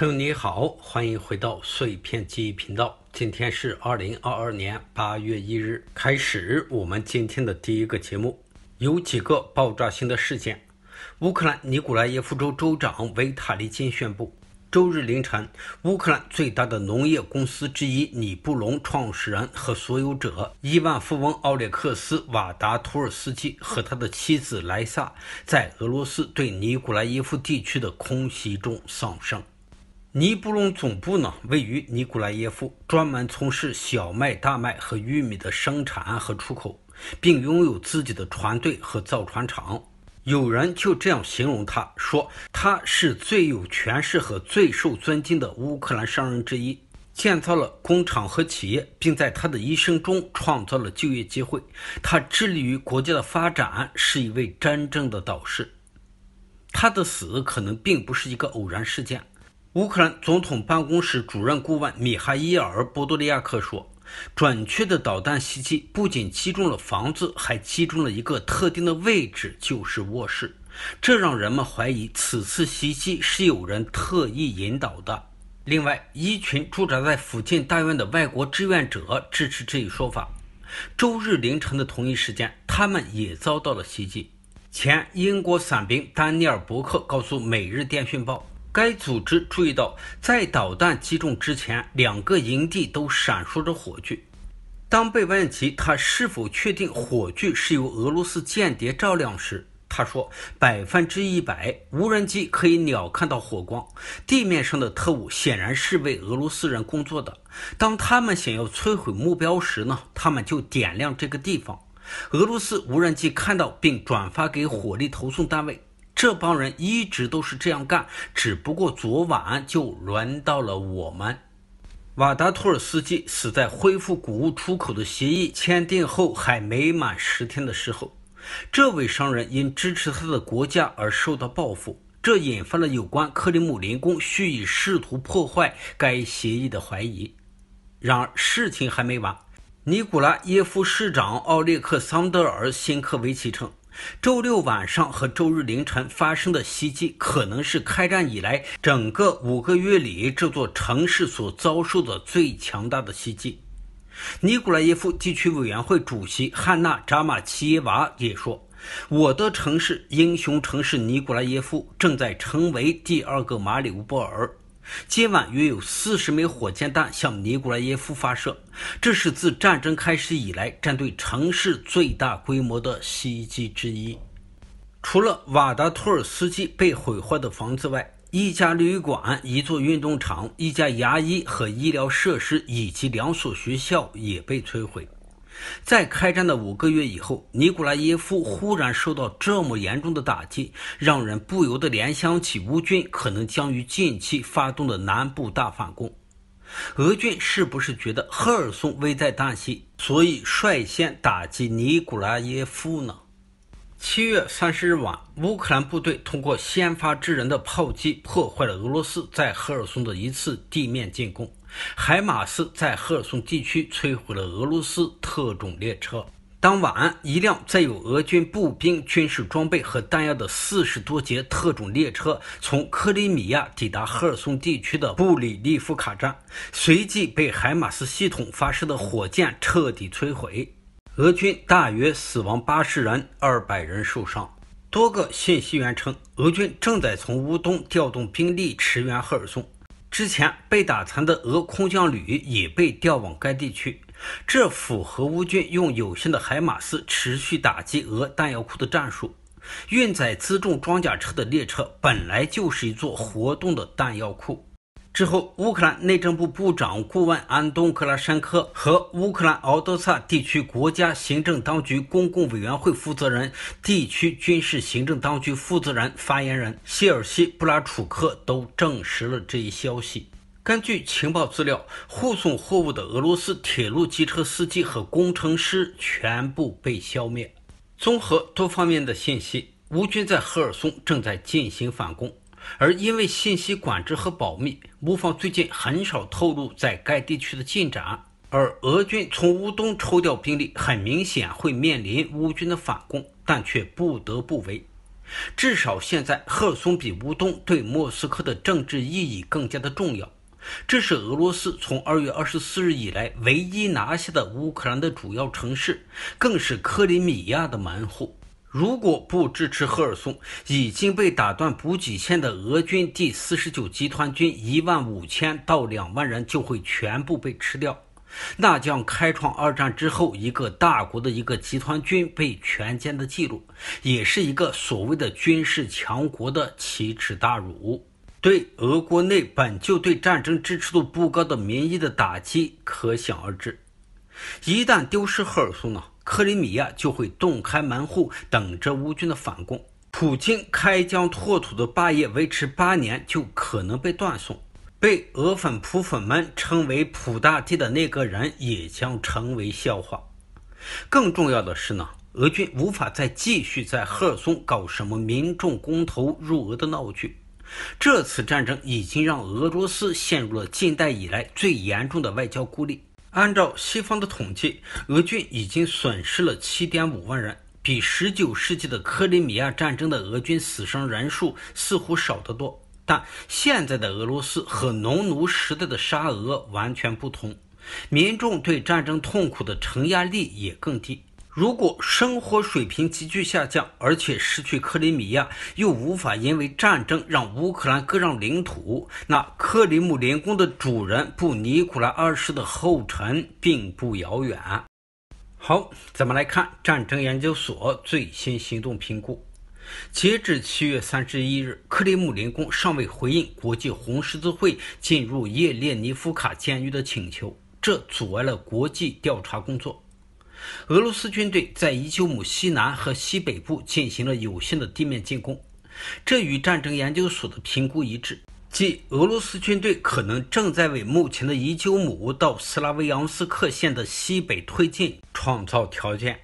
朋友你好，欢迎回到碎片记忆频道。今天是二零二二年八月一日，开始我们今天的第一个节目，有几个爆炸性的事件。乌克兰尼古拉耶夫州州长维塔利金宣布，周日凌晨，乌克兰最大的农业公司之一尼布隆创始人和所有者亿万富翁奥列克斯瓦达图尔斯基和他的妻子莱萨在俄罗斯对尼古拉耶夫地区的空袭中丧生。尼布隆总部呢位于尼古莱耶夫，专门从事小麦、大麦和玉米的生产和出口，并拥有自己的船队和造船厂。有人就这样形容他，说他是最有权势和最受尊敬的乌克兰商人之一，建造了工厂和企业，并在他的一生中创造了就业机会。他致力于国家的发展，是一位真正的导师。他的死可能并不是一个偶然事件。乌克兰总统办公室主任顾问米哈伊尔·波多利亚克说：“准确的导弹袭击不仅击中了房子，还击中了一个特定的位置，就是卧室。这让人们怀疑此次袭击是有人特意引导的。另外，一群驻扎在附近大院的外国志愿者支持这一说法。周日凌晨的同一时间，他们也遭到了袭击。前英国伞兵丹尼尔·伯克告诉《每日电讯报》。”该组织注意到，在导弹击中之前，两个营地都闪烁着火炬。当被问及他是否确定火炬是由俄罗斯间谍照亮时，他说：“百分之一百，无人机可以鸟看到火光。地面上的特务显然是为俄罗斯人工作的。当他们想要摧毁目标时呢，他们就点亮这个地方。俄罗斯无人机看到并转发给火力投送单位。”这帮人一直都是这样干，只不过昨晚就轮到了我们。瓦达托尔斯基死在恢复谷物出口的协议签订后还没满十天的时候，这位商人因支持他的国家而受到报复，这引发了有关克里姆林宫蓄意试图破坏该协议的怀疑。然而，事情还没完。尼古拉耶夫市长奥列克桑德尔·辛科维奇称。周六晚上和周日凌晨发生的袭击，可能是开战以来整个五个月里这座城市所遭受的最强大的袭击。尼古拉耶夫地区委员会主席汉娜扎马齐耶娃也说：“我的城市，英雄城市尼古拉耶夫，正在成为第二个马里乌波尔。”今晚约有四十枚火箭弹向尼古拉耶夫发射，这是自战争开始以来针对城市最大规模的袭击之一。除了瓦达托尔斯基被毁坏的房子外，一家旅馆、一座运动场、一家牙医和医疗设施以及两所学校也被摧毁。在开战的五个月以后，尼古拉耶夫忽然受到这么严重的打击，让人不由得联想起乌军可能将于近期发动的南部大反攻。俄军是不是觉得赫尔松危在旦夕，所以率先打击尼古拉耶夫呢？七月三十日晚，乌克兰部队通过先发制人的炮击，破坏了俄罗斯在赫尔松的一次地面进攻。海马斯在赫尔松地区摧毁了俄罗斯特种列车。当晚，一辆载有俄军步兵军事装备和弹药的四十多节特种列车从克里米亚抵达赫尔松地区的布里利夫卡站，随即被海马斯系统发射的火箭彻底摧毁。俄军大约死亡八十人，二百人受伤。多个信息源称，俄军正在从乌东调动兵力驰援赫尔松。之前被打残的俄空降旅也被调往该地区，这符合乌军用有限的海马斯持续打击俄弹药库的战术。运载辎重装甲车的列车本来就是一座活动的弹药库。之后，乌克兰内政部部长顾问安东克拉申科和乌克兰敖德萨地区国家行政当局公共委员会负责人、地区军事行政当局负责人、发言人谢尔西·布拉楚克都证实了这一消息。根据情报资料，护送货物的俄罗斯铁路机车司机和工程师全部被消灭。综合多方面的信息，乌军在赫尔松正在进行反攻。而因为信息管制和保密，乌方最近很少透露在该地区的进展。而俄军从乌东抽调兵力，很明显会面临乌军的反攻，但却不得不为。至少现在，赫松比乌东对莫斯科的政治意义更加的重要。这是俄罗斯从二月二十四日以来唯一拿下的乌克兰的主要城市，更是克里米亚的门户。如果不支持赫尔松，已经被打断补给线的俄军第四十九集团军一万五千到两万人就会全部被吃掉，那将开创二战之后一个大国的一个集团军被全歼的记录，也是一个所谓的军事强国的奇耻大辱，对俄国内本就对战争支持度不高的民意的打击可想而知。一旦丢失赫尔松呢？克里米亚就会洞开门户，等着乌军的反攻。普京开疆拓土的霸业维持八年就可能被断送。被俄粉普粉们称为“普大帝”的那个人也将成为笑话。更重要的是呢，俄军无法再继续在赫松搞什么民众公投入俄的闹剧。这次战争已经让俄罗斯陷入了近代以来最严重的外交孤立。按照西方的统计，俄军已经损失了7.5万人，比19世纪的克里米亚战争的俄军死伤人数似乎少得多。但现在的俄罗斯和农奴时代的沙俄完全不同，民众对战争痛苦的承压力也更低。如果生活水平急剧下降，而且失去克里米亚，又无法因为战争让乌克兰割让领土，那克里姆林宫的主人布尼古拉二世的后尘并不遥远。好，咱们来看战争研究所最新行动评估。截至七月三十一日，克里姆林宫尚未回应国际红十字会进入叶列尼夫卡监狱的请求，这阻碍了国际调查工作。俄罗斯军队在伊久姆西南和西北部进行了有限的地面进攻，这与战争研究所的评估一致，即俄罗斯军队可能正在为目前的伊久姆到斯拉维扬斯克线的西北推进创造条件。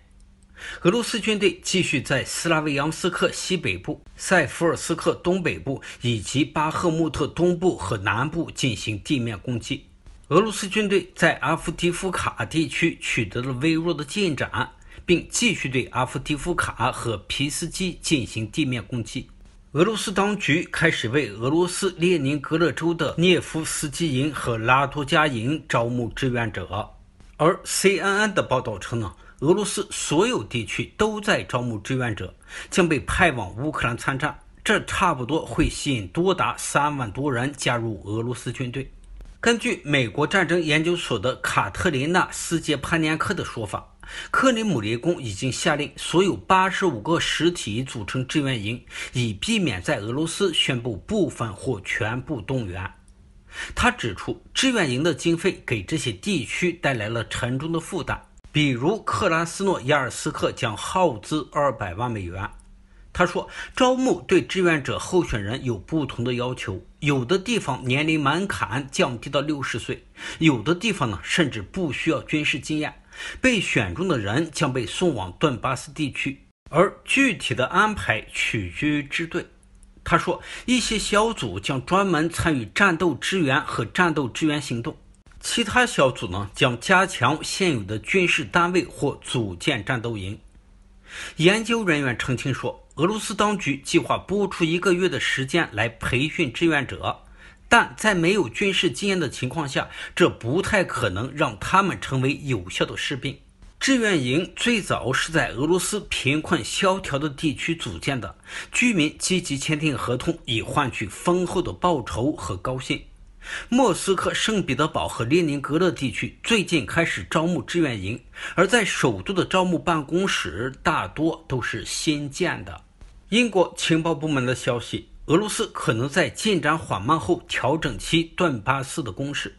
俄罗斯军队继续在斯拉维扬斯克西北部、塞夫尔斯克东北部以及巴赫穆特东部和南部进行地面攻击。俄罗斯军队在阿夫迪夫卡地区取得了微弱的进展，并继续对阿夫迪夫卡和皮斯基进行地面攻击。俄罗斯当局开始为俄罗斯列宁格勒州的涅夫斯基营和拉多加营招募志愿者。而 CNN 的报道称呢，俄罗斯所有地区都在招募志愿者，将被派往乌克兰参战。这差不多会吸引多达三万多人加入俄罗斯军队。根据美国战争研究所的卡特琳娜·斯捷潘尼克的说法，克里姆林宫已经下令所有85个实体组成志愿营，以避免在俄罗斯宣布部分或全部动员。他指出，志愿营的经费给这些地区带来了沉重的负担，比如克拉斯诺亚尔斯克将耗资200万美元。他说，招募对志愿者候选人有不同的要求，有的地方年龄门槛降低到六十岁，有的地方呢甚至不需要军事经验。被选中的人将被送往顿巴斯地区，而具体的安排取决于支队。他说，一些小组将专门参与战斗支援和战斗支援行动，其他小组呢将加强现有的军事单位或组建战斗营。研究人员澄清说。俄罗斯当局计划拨出一个月的时间来培训志愿者，但在没有军事经验的情况下，这不太可能让他们成为有效的士兵。志愿营最早是在俄罗斯贫困萧条的地区组建的，居民积极签订合同以换取丰厚的报酬和高薪。莫斯科、圣彼得堡和列宁格勒地区最近开始招募志愿营，而在首都的招募办公室大多都是新建的。英国情报部门的消息，俄罗斯可能在进展缓慢后调整其顿巴斯的攻势。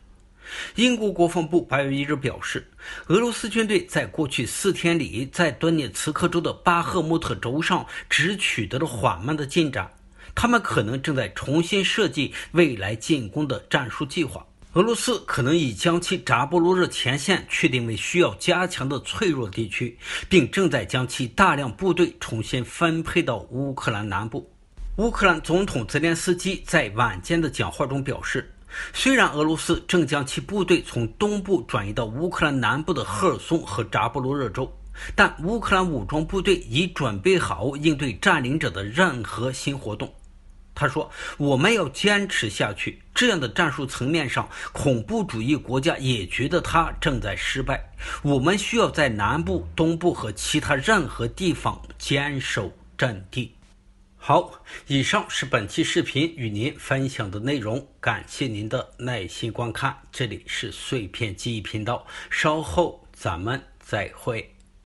英国国防部八月一日表示，俄罗斯军队在过去四天里在顿涅茨克州的巴赫穆特州上只取得了缓慢的进展，他们可能正在重新设计未来进攻的战术计划。俄罗斯可能已将其扎波罗热前线确定为需要加强的脆弱地区，并正在将其大量部队重新分配到乌克兰南部。乌克兰总统泽连斯基在晚间的讲话中表示，虽然俄罗斯正将其部队从东部转移到乌克兰南部的赫尔松和扎波罗热州，但乌克兰武装部队已准备好应对占领者的任何新活动。他说：“我们要坚持下去。这样的战术层面上，恐怖主义国家也觉得他正在失败。我们需要在南部、东部和其他任何地方坚守阵地。”好，以上是本期视频与您分享的内容，感谢您的耐心观看。这里是碎片记忆频道，稍后咱们再会。